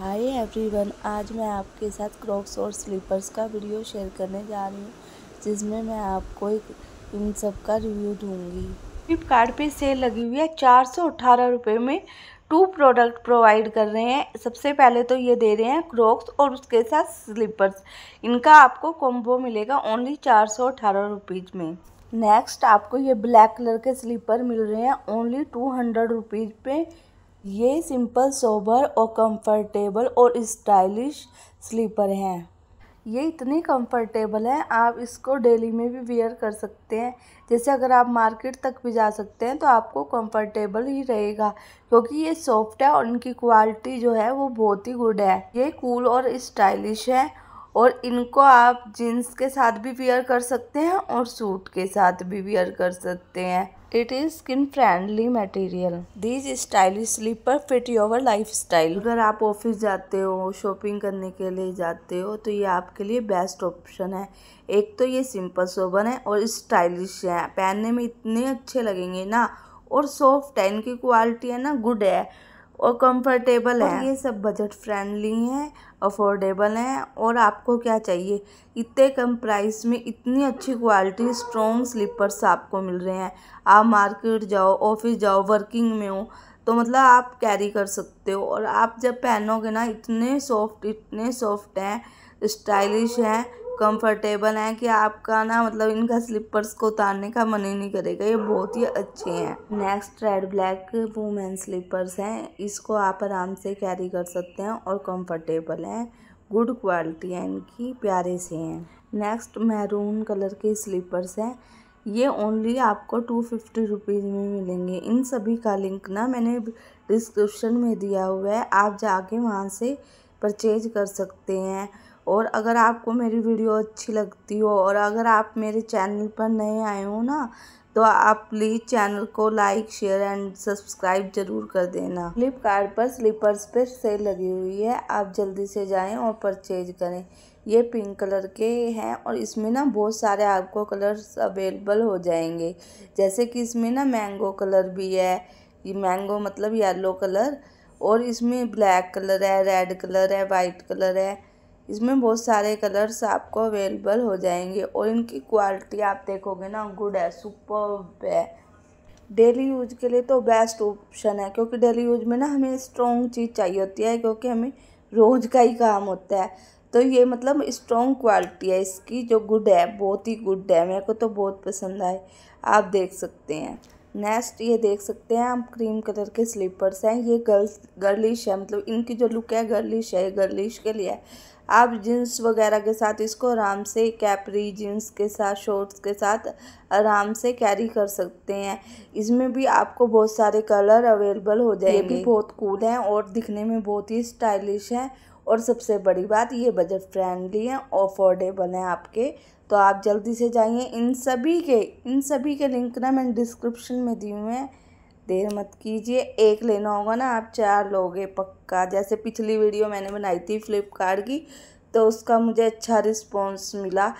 hi everyone आज मैं आपके साथ क्रॉक्स और स्लीपर्स का वीडियो शेयर करने जा रही हूँ जिसमें मैं आपको एक इन सब का रिव्यू दूँगी फ्लिपकार्ट पे सेल लगी हुई है चार सौ अट्ठारह रुपये में टू प्रोडक्ट प्रोवाइड कर रहे हैं सबसे पहले तो ये दे रहे हैं क्रॉक्स और उसके साथ स्लीपर्स इनका आपको कॉम्बो मिलेगा ओनली चार सौ अठारह रुपीज़ में नेक्स्ट आपको ये ब्लैक कलर के स्लीपर मिल रहे हैं ओनली टू हंड्रेड रुपीज़ पे ये सिंपल सोबर और कंफर्टेबल और स्टाइलिश स्लीपर हैं ये इतनी कंफर्टेबल है आप इसको डेली में भी वेयर कर सकते हैं जैसे अगर आप मार्केट तक भी जा सकते हैं तो आपको कंफर्टेबल ही रहेगा क्योंकि ये सॉफ्ट है और इनकी क्वालिटी जो है वो बहुत ही गुड है ये कूल और स्टाइलिश है और इनको आप जीन्स के साथ भी वियर कर सकते हैं और सूट के साथ भी वियर कर सकते हैं it is skin friendly material these stylish slipper fit your lifestyle अगर आप ऑफिस जाते हो शॉपिंग करने के लिए जाते हो तो ये आपके लिए बेस्ट ऑप्शन है एक तो ये सिंपल सोबन है और स्टाइलिश है पहनने में इतने अच्छे लगेंगे ना और सॉफ्ट है इनकी क्वालिटी है ना गुड है और कंफर्टेबल है ये सब बजट फ्रेंडली हैं अफोर्डेबल हैं और आपको क्या चाहिए इतने कम प्राइस में इतनी अच्छी क्वालिटी स्ट्रॉन्ग स्लीपर्स आपको मिल रहे हैं आप मार्केट जाओ ऑफिस जाओ वर्किंग में हो तो मतलब आप कैरी कर सकते हो और आप जब पहनोगे ना इतने सॉफ्ट इतने सॉफ्ट हैं स्टाइलिश हैं कंफर्टेबल हैं कि आपका ना मतलब इनका स्लीपर्स को उतारने का मन ही नहीं करेगा ये बहुत ही अच्छे हैं next red black women slippers हैं इसको आप आराम से कैरी कर सकते हैं और कंफर्टेबल हैं गुड क्वालिटी है इनकी प्यारे से हैं नेक्स्ट मैरून कलर के स्लीपर्स हैं ये ओनली आपको टू फिफ्टी रुपीज़ में मिलेंगे इन सभी का लिंक ना मैंने डिस्क्रिप्शन में दिया हुआ है आप जाके वहाँ से परचेज कर सकते हैं और अगर आपको मेरी वीडियो अच्छी लगती हो और अगर आप मेरे चैनल पर नए आए हो ना तो आप प्लीज़ चैनल को लाइक शेयर एंड सब्सक्राइब जरूर कर देना फ्लिपकार्ट पर स्लीपर्स पर सेल लगी हुई है आप जल्दी से जाएं और परचेज करें ये पिंक कलर के हैं और इसमें ना बहुत सारे आपको कलर्स अवेलेबल हो जाएंगे जैसे कि इसमें ना मैंगो कलर भी है ये मैंगो मतलब येलो कलर और इसमें ब्लैक कलर है रेड कलर है वाइट कलर है इसमें बहुत सारे कलर्स आपको अवेलेबल हो जाएंगे और इनकी क्वालिटी आप देखोगे ना गुड है सुपर है डेली यूज के लिए तो बेस्ट ऑप्शन है क्योंकि डेली यूज में ना हमें स्ट्रॉन्ग चीज़ चाहिए होती है क्योंकि हमें रोज़ का ही काम होता है तो ये मतलब स्ट्रॉन्ग क्वालिटी है इसकी जो गुड है बहुत ही गुड है मेरे को तो बहुत पसंद आए आप देख सकते हैं नेक्स्ट ये देख सकते हैं आप क्रीम कलर के स्लीपर्स हैं ये गर्ल्स गर्लिश है मतलब इनकी जो लुक है गर्लिश है गर्लिश के लिए आप जीन्स वगैरह के साथ इसको आराम से कैपरी जीन्स के साथ शॉर्ट्स के साथ आराम से कैरी कर सकते हैं इसमें भी आपको बहुत सारे कलर अवेलेबल हो जाएंगे ये भी बहुत कूल हैं और दिखने में बहुत ही स्टाइलिश हैं और सबसे बड़ी बात ये बजट फ्रेंडली हैं अफोर्डेबल हैं आपके तो आप जल्दी से जाइए इन सभी के इन सभी के लिंक ना मैंने डिस्क्रिप्शन में दिए हुए हैं देर मत कीजिए एक लेना होगा ना आप चार लोगे पक्का जैसे पिछली वीडियो मैंने बनाई थी फ्लिपकार्ट की तो उसका मुझे अच्छा रिस्पॉन्स मिला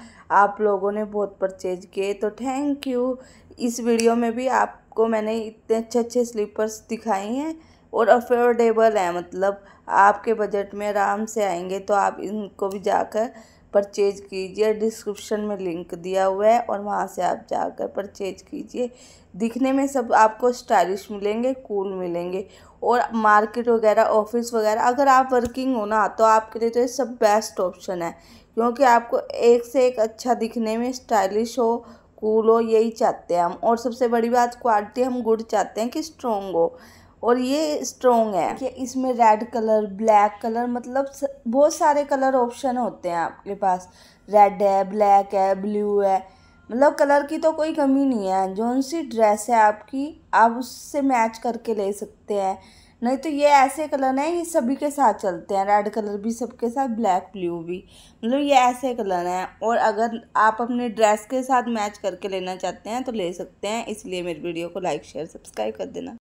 आप लोगों ने बहुत परचेज किए तो थैंक यू इस वीडियो में भी आपको मैंने इतने अच्छे अच्छे स्लीपर्स दिखाई हैं और अफोर्डेबल है मतलब आपके बजट में आराम से आएंगे तो आप इनको भी जाकर परचेज कीजिए डिस्क्रिप्शन में लिंक दिया हुआ है और वहाँ से आप जाकर परचेज कीजिए दिखने में सब आपको स्टाइलिश मिलेंगे कूल मिलेंगे और मार्केट वगैरह ऑफिस वगैरह अगर आप वर्किंग हो ना तो आपके लिए तो ये सब बेस्ट ऑप्शन है क्योंकि आपको एक से एक अच्छा दिखने में स्टाइलिश हो कूल हो यही चाहते हैं हम और सबसे बड़ी बात क्वालिटी हम गुड चाहते हैं कि स्ट्रॉन्ग हो और ये स्ट्रॉन्ग है कि इसमें रेड कलर ब्लैक कलर मतलब बहुत सारे कलर ऑप्शन होते हैं आपके पास रेड है ब्लैक है ब्लू है मतलब कलर की तो कोई कमी नहीं है जौन सी ड्रेस है आपकी आप उससे मैच करके ले सकते हैं नहीं तो ये ऐसे कलर हैं ये सभी के साथ चलते हैं रेड कलर भी सबके साथ ब्लैक ब्लू भी मतलब ये ऐसे कलर हैं और अगर आप अपने ड्रेस के साथ मैच करके लेना चाहते हैं तो ले सकते हैं इसलिए मेरी वीडियो को लाइक शेयर सब्सक्राइब कर देना